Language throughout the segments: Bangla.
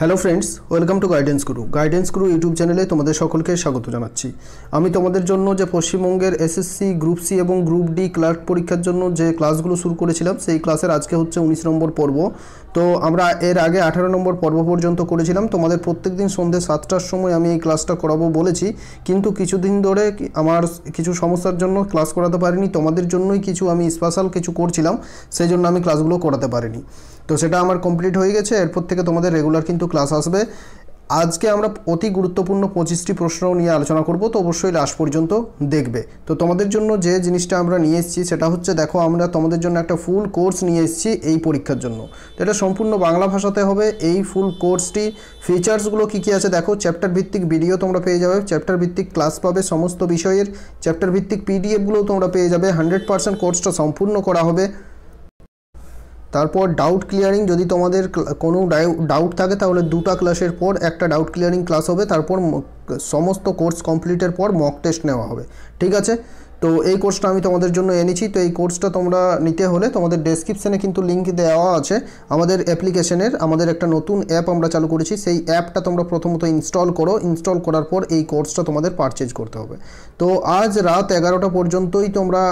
hello friends welcome to guidance Guru guidance Guru YouTube চ্যানেলে তোমাদের সকলকে স্বাগত জানাচ্ছি আমি তোমাদের জন্য যে পশ্চিমবঙ্গের এসএসসি গ্রুপ সি এবং গ্রুপ ডি ক্লার্ক পরীক্ষার জন্য যে ক্লাসগুলো শুরু করেছিলাম সেই ক্লাসের আজকে হচ্ছে উনিশ নম্বর পর্ব তো আমরা এর আগে আঠারো নম্বর পর্ব পর্যন্ত করেছিলাম তোমাদের প্রত্যেক দিন সন্ধ্যে সাতটার সময় আমি এই ক্লাসটা করাবো বলেছি কিন্তু কিছুদিন ধরে আমার কিছু সমস্যার জন্য ক্লাস করাতে পারিনি তোমাদের জন্যই কিছু আমি স্পেশাল কিছু করছিলাম সেই জন্য আমি ক্লাসগুলো করাতে পারিনি তো সেটা আমার কমপ্লিট হয়ে গেছে এরপর থেকে তোমাদের রেগুলার কিন্তু ক্লাস আসবে আজকে আমরা অতি গুরুত্বপূর্ণ পঁচিশটি প্রশ্ন নিয়ে আলোচনা করব তো অবশ্যই লাস্ট পর্যন্ত দেখবে তো তোমাদের জন্য যে জিনিসটা আমরা নিয়ে এসেছি সেটা হচ্ছে দেখো আমরা তোমাদের জন্য একটা ফুল কোর্স নিয়ে এসেছি এই পরীক্ষার জন্য তো এটা সম্পূর্ণ বাংলা ভাষাতে হবে এই ফুল কোর্সটি ফিচার্সগুলো কী কী আছে দেখো চ্যাপ্টার ভিত্তিক ভিডিও তোমরা পেয়ে যাবে চ্যাপ্টার ভিত্তিক ক্লাস পাবে সমস্ত বিষয়ের চ্যাপ্টার ভিত্তিক পিডিএফগুলোও তোমরা পেয়ে যাবে হান্ড্রেড পার্সেন্ট কোর্সটা সম্পূর্ণ করা হবে তারপর ডাউট ক্লিয়ারিং যদি তোমাদের কোনো ডাউট থাকে তাহলে দুটা ক্লাসের পর একটা ডাউট ক্লিয়ারিং ক্লাস হবে তারপর সমস্ত কোর্স কমপ্লিটের পর মক টেস্ট নেওয়া হবে ঠিক আছে তো এই কোর্সটা আমি তোমাদের জন্য এনেছি তো এই কোর্সটা তোমরা নিতে হলে তোমাদের ডেসক্রিপশানে কিন্তু লিঙ্ক দেওয়া আছে আমাদের অ্যাপ্লিকেশনের আমাদের একটা নতুন অ্যাপ আমরা চালু করেছি সেই অ্যাপটা তোমরা প্রথমত ইনস্টল করো ইনস্টল করার পর এই কোর্সটা তোমাদের পারচেজ করতে হবে তো আজ রাত এগারোটা পর্যন্তই তোমরা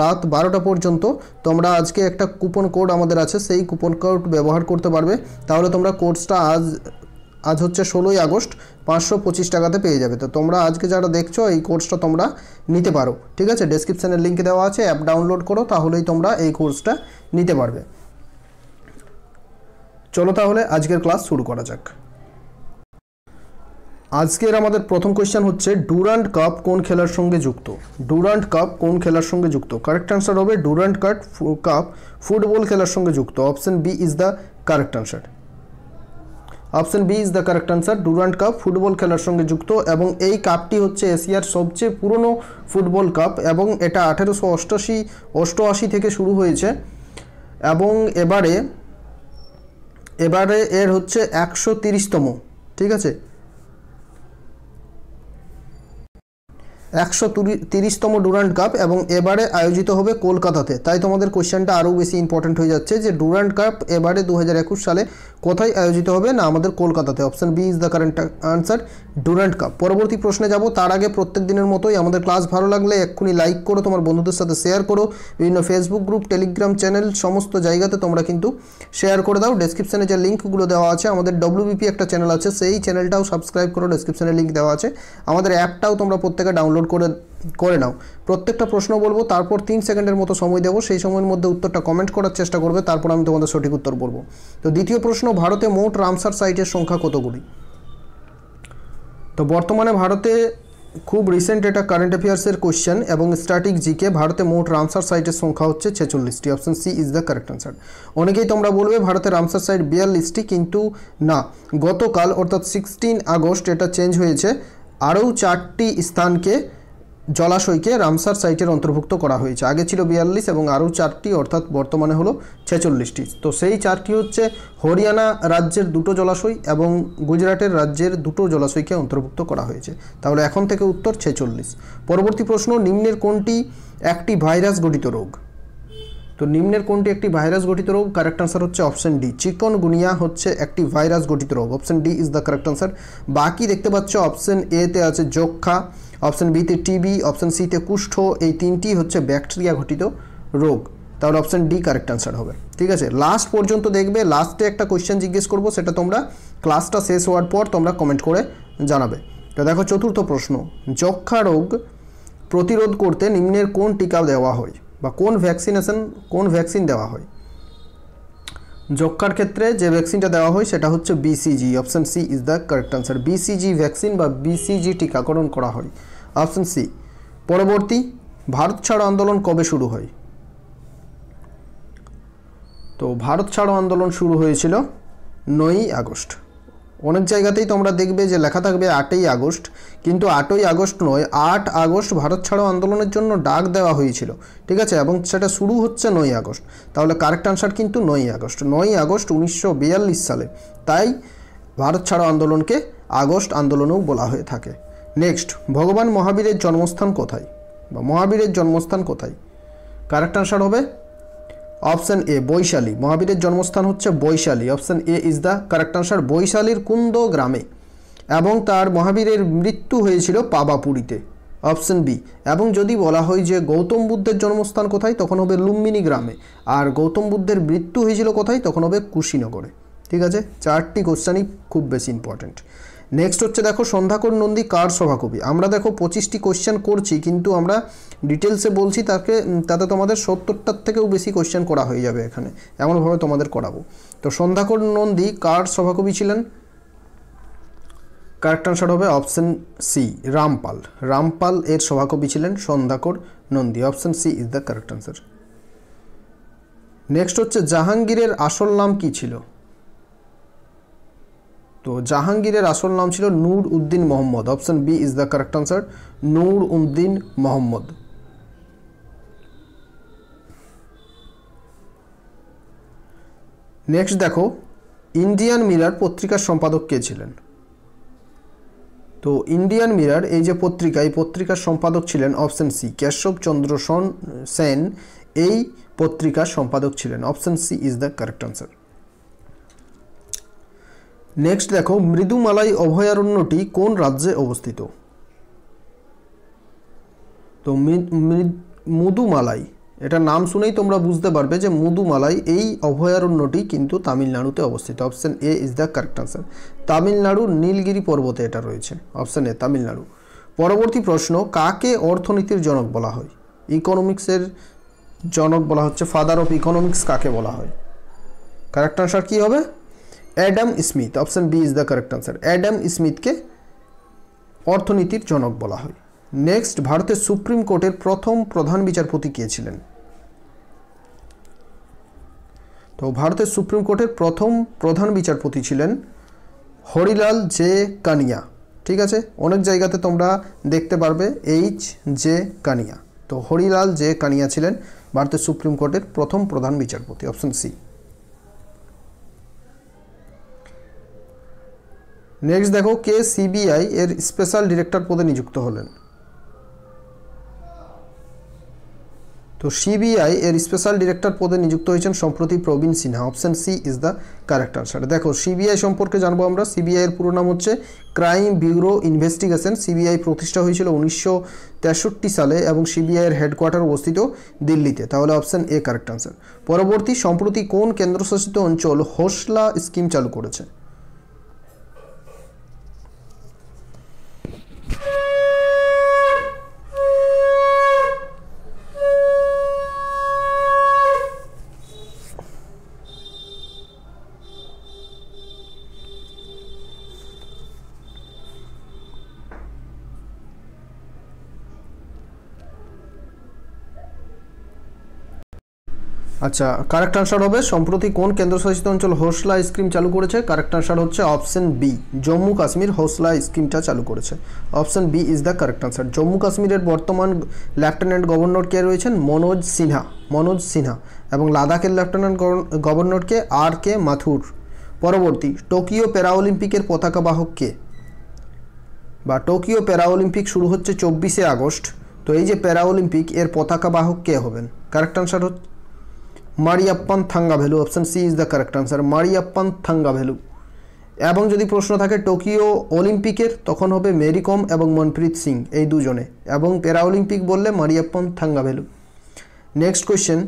রাত বারোটা পর্যন্ত তোমরা আজকে একটা কুপন কোড আমাদের আছে সেই কুপন কোড ব্যবহার করতে পারবে তাহলে তোমরা কোর্সটা আজ আজ হচ্ছে ষোলোই আগস্ট পাঁচশো পঁচিশ টাকাতে পেয়ে যাবে তো তোমরা আজকে যারা দেখছো এই কোর্সটা তোমরা নিতে পারো ঠিক আছে ডেসক্রিপশানের লিঙ্ক দেওয়া আছে অ্যাপ ডাউনলোড করো তাহলেই তোমরা এই কোর্সটা নিতে পারবে চলো তাহলে আজকের ক্লাস শুরু করা যাক আজকের আমাদের প্রথম কোয়েশ্চেন হচ্ছে ডুরান্ট কাপ কোন খেলার সঙ্গে যুক্ত ডুরান্ট কাপ কোন খেলার সঙ্গে যুক্ত কারেক্ট আনসার হবে ডুরান্ট কাপ ফুটবল খেলার সঙ্গে যুক্ত option B is the correct answer option B is the correct answer Durand cup football খেলার সঙ্গে যুক্ত এবং এই কাপটি হচ্ছে এশিয়ার সবচেয়ে পুরনো ফুটবল কাপ এবং এটা আঠেরোশো অষ্টাশি অষ্টআশি থেকে শুরু হয়েছে এবং এবারে এবারে এর হচ্ছে একশো তিরিশতম ঠিক আছে একশো তিরিশতম ডুরান্ড কাপ এবং এবারে আয়োজিত হবে কলকাতাতে তাই তোমাদের কোশ্চেনটা আরও বেশি ইম্পর্টেন্ট হয়ে যাচ্ছে যে ডুরান্ড কাপ এবারে দু সালে কোথায় আয়োজিত হবে না আমাদের কলকাতাতে option B is the current answer Durand cup পরবর্তী প্রশ্নে যাব তার আগে প্রত্যেক দিনের মতোই আমাদের ক্লাস ভালো লাগলে এক্ষুনি লাইক করো তোমার বন্ধুদের সাথে শেয়ার করো বিভিন্ন ফেসবুক গ্রুপ টেলিগ্রাম চ্যানেল সমস্ত জায়গাতে তোমরা কিন্তু শেয়ার করে দাও ডেসক্রিপশানে যে লিঙ্কগুলো দেওয়া আছে আমাদের ডব্লিউবিপি একটা চ্যানেল আছে সেই চ্যানেলটাও সাবস্ক্রাইব করো ডেসক্রিপশানে লিঙ্ক দেওয়া আছে আমাদের অ্যাপটাও তোমরা প্রত্যেকে ডাউনলোড ডাউনলোড করে করে নাও প্রত্যেকটা প্রশ্ন বলবো তারপর তিন সেকেন্ডের মতো সময় দেবো সেই সময়ের মধ্যে উত্তরটা কমেন্ট করার চেষ্টা করবে তারপর আমি তোমাদের সঠিক উত্তর বলবো তো দ্বিতীয় প্রশ্ন ভারতে মোট রামসার সাইটের সংখ্যা কতগুলি তো বর্তমানে ভারতে খুব রিসেন্ট এটা কারেন্ট অ্যাফেয়ার্সের কোয়েশ্চেন এবং স্ট্যাটিক জিকে ভারতে মোট রামসার সাইটের সংখ্যা হচ্ছে ছেচল্লিশটি option C is the correct answer অনেকেই তোমরা বলবে ভারতে রামসার সাইট বিয়াল্লিশটি কিন্তু না গতকাল অর্থাৎ সিক্সটিন আগস্ট এটা চেঞ্জ হয়েছে আরও চারটি স্থানকে জলাশয়কে রামসার সাইটের অন্তর্ভুক্ত করা হয়েছে আগে ছিল বিয়াল্লিশ এবং আরও চারটি অর্থাৎ বর্তমানে হলো ছেচল্লিশটি তো সেই চারটি হচ্ছে হরিয়ানা রাজ্যের দুটো জলাশয় এবং গুজরাটের রাজ্যের দুটো জলাশয়কে অন্তর্ভুক্ত করা হয়েছে তাহলে এখন থেকে উত্তর ছেচল্লিশ পরবর্তী প্রশ্ন নিম্নের কোনটি একটি ভাইরাস গঠিত রোগ তো নিম্নের কোনটি একটি ভাইরাস গঠিত রোগ কারেক্ট আনসার হচ্ছে অপশন ডি চিকন গুনিয়া হচ্ছে একটি ভাইরাস গঠিত রোগ option D is the correct answer বাকি দেখতে পাচ্ছ অপশন এতে আছে যক্ষা অপশন বিতে টিবি অপশন সিতে কুষ্ঠ এই তিনটি হচ্ছে ব্যাকটেরিয়া ঘটিত রোগ তাহলে অপশন ডি কারেক্ট আনসার হবে ঠিক আছে লাস্ট পর্যন্ত দেখবে লাস্টে একটা কোয়েশ্চেন জিজ্ঞেস করবো সেটা তোমরা ক্লাসটা শেষ হওয়ার পর তোমরা কমেন্ট করে জানাবে তো দেখো চতুর্থ প্রশ্ন যক্ষা রোগ প্রতিরোধ করতে নিম্নের কোন টিকা দেওয়া হয় বা কোন ভ্যাকসিনেশন কোন ভ্যাকসিন দেওয়া হয় যক্ষার ক্ষেত্রে যে ভ্যাকসিনটা দেওয়া হয় সেটা হচ্ছে BCG option C is the correct answer BCG vaccine বা বিসিজি টিকাকরণ করা হয় অপশান সি পরবর্তী ভারত ছাড়ো আন্দোলন কবে শুরু হয় তো ভারত ছাড়ো আন্দোলন শুরু হয়েছিল নয়ই আগস্ট অনেক জায়গাতেই তোমরা দেখবে যে লেখা থাকবে আটই আগস্ট কিন্তু আটই আগস্ট নয় আট আগস্ট ভারত ছাড়ো আন্দোলনের জন্য ডাক দেওয়া হয়েছিল ঠিক আছে এবং সেটা শুরু হচ্ছে নয় আগস্ট তাহলে কারেক্ট আনসার কিন্তু নয় আগস্ট নয় আগস্ট উনিশশো সালে তাই ভারত ছাড়ো আন্দোলনকে আগস্ট আন্দোলনেও বলা হয়ে থাকে নেক্সট ভগবান মহাবীরের জন্মস্থান কোথায় বা মহাবীরের জন্মস্থান কোথায় কারেক্ট আনসার হবে অপশান এ বৈশালী মহাবীরের জন্মস্থান হচ্ছে Vaishali option A is the correct answer বৈশালীর কুন্দ গ্রামে এবং তার মহাবীরের মৃত্যু হয়েছিল পাবাপুরীতে অপশান বি এবং যদি বলা হয় যে গৌতম বুদ্ধের জন্মস্থান কোথায় তখন হবে লুম্বিনী গ্রামে আর গৌতম বুদ্ধের মৃত্যু হয়েছিল কোথায় তখন হবে কুশিনগরে ঠিক আছে চারটি কোশ্চানই খুব বেশি ইম্পর্ট্যান্ট নেক্সট হচ্ছে দেখো সন্ধ্যাকর নন্দী কার সভাকবি আমরা দেখো পঁচিশটি কোশ্চেন করছি কিন্তু আমরা ডিটেলসে বলছি তাকে তাতে তোমাদের সত্তরটার থেকেও বেশি কোশ্চেন করা হয়ে যাবে এখানে এমনভাবে তোমাদের করাবো তো সন্ধ্যাকর নন্দী কার সভাকবি ছিলেন কারেক্ট আনসার হবে অপশন সি রামপাল রামপাল এর সভাকবি ছিলেন Sandhyakar Nandi option C is the correct answer next হচ্ছে জাহাঙ্গীরের আসল নাম কি ছিল তো জাহাঙ্গীরের আসল নাম ছিল Nur Uddin Mohammad option B is the correct answer Nur Uddin Mohammad next দেখো ইন্ডিয়ান মিরার পত্রিকার সম্পাদক কে ছিলেন তো ইন্ডিয়ান মিরার এই যে পত্রিকা এই পত্রিকার সম্পাদক ছিলেন অপশান সি কেশব চন্দ্র সেন এই পত্রিকার সম্পাদক ছিলেন option C is the correct answer next দেখো মৃদুমালাই অভয়ারণ্যটি কোন রাজ্যে অবস্থিত তো মৃদুমালাই এটা নাম শুনেই তোমরা বুঝতে পারবে যে মুদুমালাই এই অভয়ারণ্যটি কিন্তু তামিলনাড়ুতে অবস্থিত option A is the correct answer তামিলনাড়ুর নীলগিরি পর্বতে এটা রয়েছে অপশান এ তামিলনাড়ু পরবর্তী প্রশ্ন কাকে অর্থনীতির জনক বলা হয় ইকোনমিক্সের জনক বলা হচ্ছে ফাদার অফ ইকোনমিক্স কাকে বলা হয় কারেক্ট আনসার কী হবে Adam Smith option B is the correct answer Adam স্মিথকে অর্থনীতির জনক বলা হয় নেক্সট ভারতের সুপ্রিম কোর্টের প্রথম প্রধান বিচারপতি কে ছিলেন তো ভারতের সুপ্রিম কোর্টের প্রথম প্রধান বিচারপতি ছিলেন হরিলাল জে কানিয়া ঠিক আছে অনেক জায়গাতে তোমরা দেখতে পারবে এইচ জে কানিয়া তো হরিলাল জে কানিয়া ছিলেন ভারতের সুপ্রিম কোর্টের প্রথম প্রধান বিচারপতি অপশন সি নেক্সট দেখো কে সিবিআই এর স্পেশাল ডিরেক্টর পদে নিযুক্ত হলেন তো সিবিআই এর স্পেশাল ডিরেক্টর পদে নিযুক্ত হয়েছেন সম্প্রতি Praveen Sinha option C is the correct answer দেখো সিবিআই সম্পর্কে জানবো আমরা সিবিআই এর পুরো নাম হচ্ছে ক্রাইম ব্যুরো ইনভেস্টিগেশন সিবিআই প্রতিষ্ঠা হয়েছিল উনিশশো সালে এবং সিবিআই এর হেডকোয়ার্টার অবস্থিত দিল্লিতে তাহলে অপশান এ কারেক্ট আনসার পরবর্তী সম্প্রতি কোন কেন্দ্রশাসিত অঞ্চল হোসলা স্কিম চালু করেছে আচ্ছা কারেক্ট আনসার হবে সম্প্রতি কোন কেন্দ্রশাসিত অঞ্চল হোসলা স্কিম চালু করেছে কারেক্ট আনসার হচ্ছে অপশন বি জম্মু কাশ্মীর হোসলা স্কিমটা চালু করেছে option B is the correct answer Jammu কাশ্মীরের বর্তমান লেফটেন্যান্ট গভর্নর কে রয়েছেন মনোজ সিনহা মনোজ সিনহা এবং লাদাখের লেফটেন্যান্ট গভর্নর কে আর কে মাথুর পরবর্তী টোকিও অলিম্পিকের পতাকা বাহক কে বা টোকিও অলিম্পিক শুরু হচ্ছে চব্বিশে আগস্ট তো এই যে অলিম্পিক এর পতাকা বাহক কে হবেন কারেক্ট আনসার হচ্ছে Mariyappan Thangavelu option C is the correct answer Mariyappan Thangavelu এবং যদি প্রশ্ন থাকে টোকিও অলিম্পিকের তখন হবে মেরিকম এবং মনপ্রীত সিং এই দুজনে এবং প্যারা অলিম্পিক বললে Mariyappan Thangavelu next question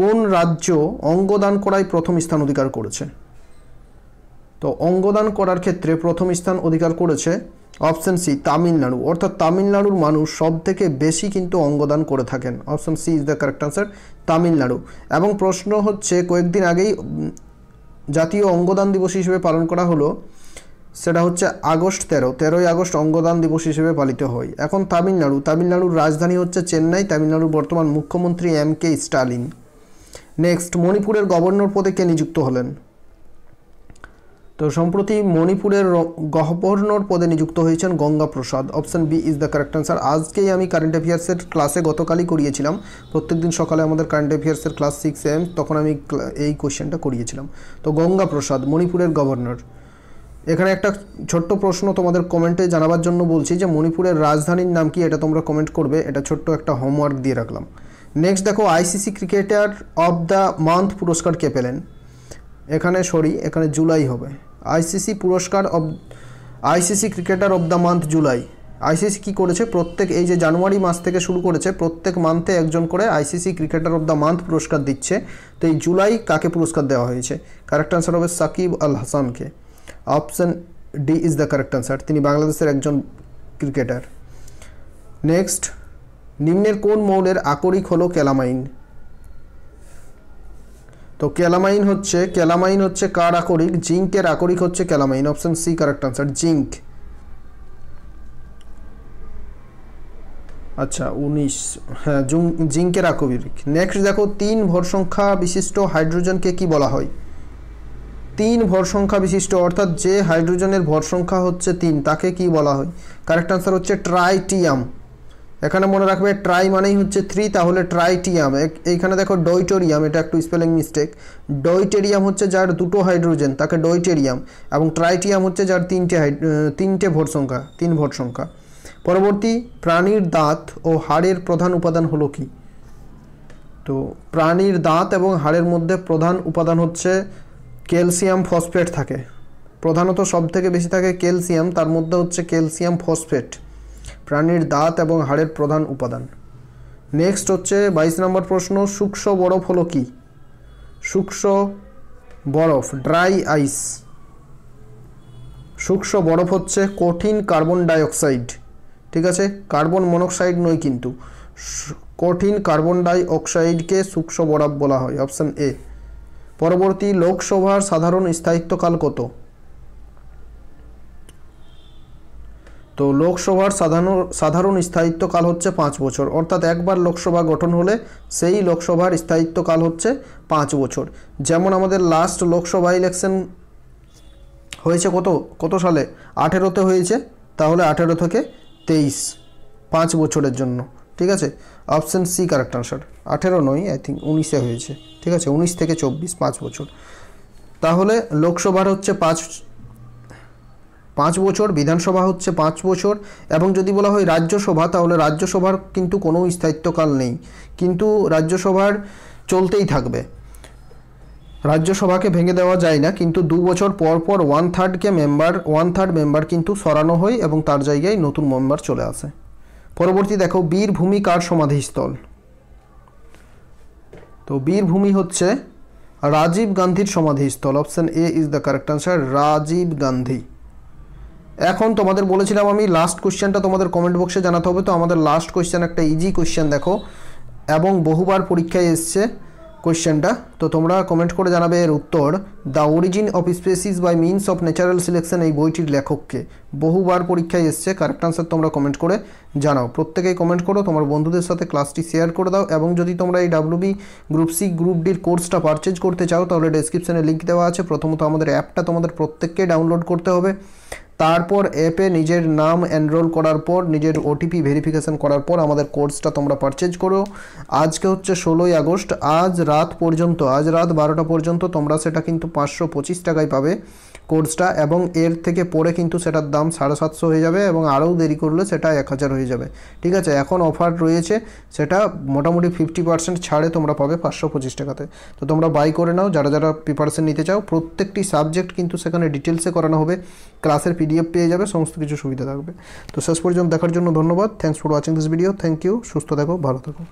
কোন রাজ্য অঙ্গদান করায় প্রথম স্থান অধিকার করেছে তো অঙ্গদান করার ক্ষেত্রে প্রথম স্থান অধিকার করেছে অপশান সি তামিলনাড়ু অর্থাৎ তামিলনাড়ুর মানুষ সব থেকে বেশি কিন্তু অঙ্গদান করে থাকেন option C is the correct answer Tamil Nadu এবং প্রশ্ন হচ্ছে কয়েকদিন আগেই জাতীয় অঙ্গদান দিবস হিসেবে পালন করা হলো সেটা হচ্ছে আগস্ট তেরো তেরোই আগস্ট অঙ্গদান দিবস হিসেবে পালিত হয় এখন তামিলনাড়ু তামিলনাড়ুর রাজধানী হচ্ছে চেন্নাই তামিলনাড়ুর বর্তমান মুখ্যমন্ত্রী এম কে স্টালিন নেক্সট মণিপুরের গভর্নর পদে কে নিযুক্ত হলেন তো সম্প্রতি মণিপুরের গভর্নর পদে নিযুক্ত হয়েছেন Ganga Prasad option B is the correct answer আজকেই আমি কারেন্ট অ্যাফেয়ার্সের ক্লাসে গতকালই করিয়েছিলাম প্রত্যেকদিন সকালে আমাদের কারেন্ট অ্যাফেয়ার্সের ক্লাস সিক্স এম তখন আমি এই কোয়েশ্চেনটা করিয়েছিলাম তো গঙ্গা প্রসাদ মণিপুরের গভর্নর এখানে একটা ছোট্ট প্রশ্ন তোমাদের কমেন্টে জানাবার জন্য বলছি যে মণিপুরের রাজধানীর নাম কি এটা তোমরা কমেন্ট করবে এটা ছোট্ট একটা হোমওয়ার্ক দিয়ে রাখলাম নেক্সট দেখো ICC cricketer of the month পুরস্কার কে পেলেন এখানে সরি এখানে জুলাই হবে আইসিসি পুরস্কার of ICC cricketer of the month জুলাই আইসিসি কি করেছে প্রত্যেক এই যে জানুয়ারি মাস থেকে শুরু করেছে প্রত্যেক মান্থে একজন করে ICC cricketer of the month পুরস্কার দিচ্ছে তো এই জুলাই কাকে পুরস্কার দেওয়া হয়েছে কারেক্ট আনসার হবে সাকিব আল হাসানকে option D is the correct answer তিনি বাংলাদেশের একজন ক্রিকেটার নেক্সট নিম্নের কোন মৌলের আকরিক হলো ক্যালামাইন তো ক্যালামাইন হচ্ছে ক্যালামাইন হচ্ছে কার আকরিক জিঙ্কের আকরিক হচ্ছে calamine option C correct answer zinc আচ্ছা উনিশ হ্যাঁ জিঙ্কের আকরিক নেক্সট দেখো তিন ভর সংখ্যা বিশিষ্ট হাইড্রোজেনকে কি বলা হয় তিন ভর সংখ্যা বিশিষ্ট অর্থাৎ যে হাইড্রোজেনের ভর সংখ্যা হচ্ছে তিন তাকে কি বলা হয় কারেক্ট আনসার হচ্ছে ট্রাইটিয়াম এখানে মনে রাখবে ট্রাই মানেই হচ্ছে থ্রি তাহলে ট্রাইটিয়াম এইখানে দেখো ডয়টেরিয়াম এটা একটু স্পেলিং মিস্টেক ডয়টেরিয়াম হচ্ছে যার দুটো হাইড্রোজেন তাকে ডয়টেরিয়াম এবং ট্রাইটিয়াম হচ্ছে যার তিনটে তিনটে ভোট সংখ্যা তিন ভোট সংখ্যা পরবর্তী প্রাণীর দাঁত ও হাড়ের প্রধান উপাদান হলো কি তো প্রাণীর দাঁত এবং হাড়ের মধ্যে প্রধান উপাদান হচ্ছে ক্যালসিয়াম ফসফেট থাকে প্রধানত সব থেকে বেশি থাকে ক্যালসিয়াম তার মধ্যে হচ্ছে ক্যালসিয়াম ফসফেট প্রাণীর দাঁত এবং হাড়ের প্রধান উপাদান নেক্সট হচ্ছে বাইশ নম্বর প্রশ্ন সূক্ষ্ম বরফ হলো কি সূক্ষ্ম বরফ ড্রাই আইস সূক্ষ্ম বরফ হচ্ছে কঠিন কার্বন ডাইঅক্সাইড ঠিক আছে কার্বন মনোক্সাইড নয় কিন্তু কঠিন কার্বন ডাইঅক্সাইডকে সূক্ষ্ম বরফ বলা হয় অপশান এ পরবর্তী লোকসভার সাধারণ স্থায়িত্বকাল কত তো লোকসভার সাধারণ সাধারণ স্থায়িত্বকাল হচ্ছে পাঁচ বছর অর্থাৎ একবার লোকসভা গঠন হলে সেই লোকসভার স্থায়িত্বকাল হচ্ছে পাঁচ বছর যেমন আমাদের লাস্ট লোকসভা ইলেকশন হয়েছে কত কত সালে আঠেরোতে হয়েছে তাহলে আঠেরো থেকে তেইশ পাঁচ বছরের জন্য ঠিক আছে অপশান সি কারেক্ট আনসার আঠেরো নয় আই থিঙ্ক উনিশে হয়েছে ঠিক আছে উনিশ থেকে চব্বিশ পাঁচ বছর তাহলে লোকসভার হচ্ছে পাঁচ পাঁচ বছর বিধানসভা হচ্ছে পাঁচ বছর এবং যদি বলা হয় রাজ্যসভা তাহলে রাজ্যসভার কিন্তু কোনো স্থায়িত্বকাল নেই কিন্তু রাজ্যসভার চলতেই থাকবে রাজ্যসভাকে ভেঙে দেওয়া যায় না কিন্তু দু বছর পর পর ওয়ান থার্ডকে মেম্বার ওয়ান থার্ড মেম্বার কিন্তু সরানো হয় এবং তার জায়গায় নতুন মেম্বার চলে আসে পরবর্তী দেখো বীরভূমি কার সমাধিস্থল তো বীরভূমি হচ্ছে রাজীব গান্ধীর সমাধিস্থল option A is the correct answer Rajiv Gandhi এখন তোমাদের বলেছিলাম আমি লাস্ট কোশ্চেনটা তোমাদের কমেন্ট বক্সে জানাতে হবে তো আমাদের লাস্ট কোশ্চেন একটা ইজি কোশ্চেন দেখো এবং বহুবার পরীক্ষায় এসছে কোয়েশ্চেনটা তো তোমরা কমেন্ট করে জানাবে এর উত্তর the origin of species by means of natural selection এই বইটির লেখককে বহুবার পরীক্ষায় এসছে কারেক্ট আনসার তোমরা কমেন্ট করে জানাও প্রত্যেকেই কমেন্ট করো তোমার বন্ধুদের সাথে ক্লাসটি শেয়ার করে দাও এবং যদি তোমরা এই বি গ্রুপ সি গ্রুপ ডির কোর্সটা পারচেজ করতে চাও তাহলে ডেসক্রিপশানে লিঙ্ক দেওয়া আছে প্রথমত আমাদের অ্যাপটা তোমাদের প্রত্যেককে ডাউনলোড করতে হবে তারপর অ্যাপে নিজের নাম এনরোল করার পর নিজের ওটিপি ভেরিফিকেশান করার পর আমাদের কোর্সটা তোমরা পারচেজ করো আজকে হচ্ছে ষোলোই আগস্ট আজ রাত পর্যন্ত আজ রাত বারোটা পর্যন্ত তোমরা সেটা কিন্তু পাঁচশো পঁচিশ টাকায় পাবে কোর্সটা এবং এর থেকে পরে কিন্তু সেটার দাম সাড়ে সাতশো হয়ে যাবে এবং আরও দেরি করলে সেটা এক হাজার হয়ে যাবে ঠিক আছে এখন অফার রয়েছে সেটা মোটামুটি ফিফটি পার্সেন্ট ছাড়ে তোমরা পাবে পাঁচশো পঁচিশ টাকাতে তো তোমরা বাই করে নাও যারা যারা প্রিপারেশন নিতে চাও প্রত্যেকটি সাবজেক্ট কিন্তু সেখানে ডিটেলসে করানো হবে ক্লাসের পিডিএফ পেয়ে যাবে সমস্ত কিছু সুবিধা থাকবে তো শেষ পর্যন্ত দেখার জন্য ধন্যবাদ thanks for watching this video thank you সুস্থ থাকো ভালো থাকো